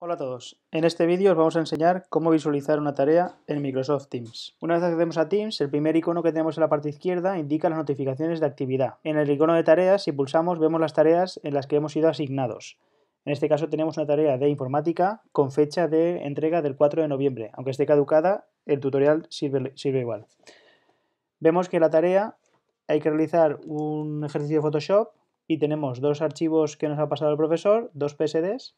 Hola a todos, en este vídeo os vamos a enseñar cómo visualizar una tarea en Microsoft Teams. Una vez accedemos a Teams, el primer icono que tenemos en la parte izquierda indica las notificaciones de actividad. En el icono de tareas, si pulsamos, vemos las tareas en las que hemos sido asignados. En este caso tenemos una tarea de informática con fecha de entrega del 4 de noviembre. Aunque esté caducada, el tutorial sirve, sirve igual. Vemos que la tarea hay que realizar un ejercicio de Photoshop y tenemos dos archivos que nos ha pasado el profesor, dos PSDs,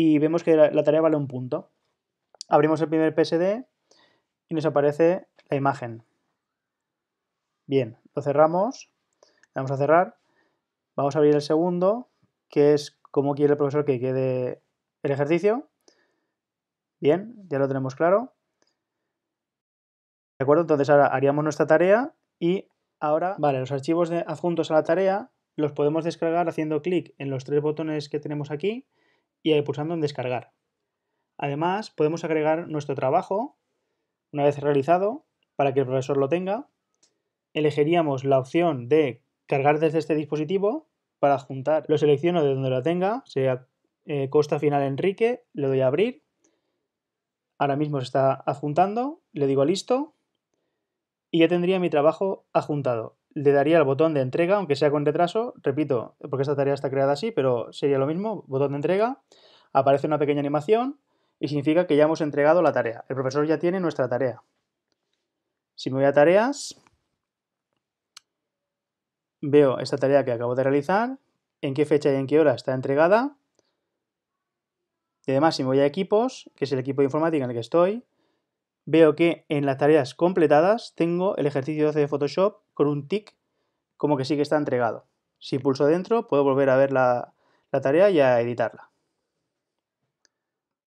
y vemos que la, tarea vale un punto. Abrimos el primer PSD y nos aparece la imagen. Bien, lo cerramos, vamos a cerrar, vamos a abrir el segundo, que es como quiere el profesor que quede el ejercicio. Bien, ya lo tenemos claro. ¿De acuerdo? Entonces ahora haríamos nuestra tarea y ahora, vale, los archivos de adjuntos a la tarea los podemos descargar haciendo clic en los tres botones que tenemos aquí y pulsando en descargar. Además, podemos agregar nuestro trabajo una vez realizado para que el profesor lo tenga. Elegiríamos la opción de cargar desde este dispositivo para adjuntar. Lo selecciono de donde lo tenga, sea eh, Costa Final Enrique, le doy a abrir. Ahora mismo se está adjuntando, le digo listo y ya tendría mi trabajo adjuntado le daría el botón de entrega, aunque sea con retraso, repito, porque esta tarea está creada así, pero sería lo mismo, botón de entrega, aparece una pequeña animación y significa que ya hemos entregado la tarea. El profesor ya tiene nuestra tarea. Si me voy a tareas, veo esta tarea que acabo de realizar, en qué fecha y en qué hora está entregada. Y además, si me voy a equipos, que es el equipo de informática en el que estoy, veo que en las tareas completadas tengo el ejercicio 12 de Photoshop con un tick como que sí que está entregado. Si pulso dentro, puedo volver a ver la, la tarea y a editarla.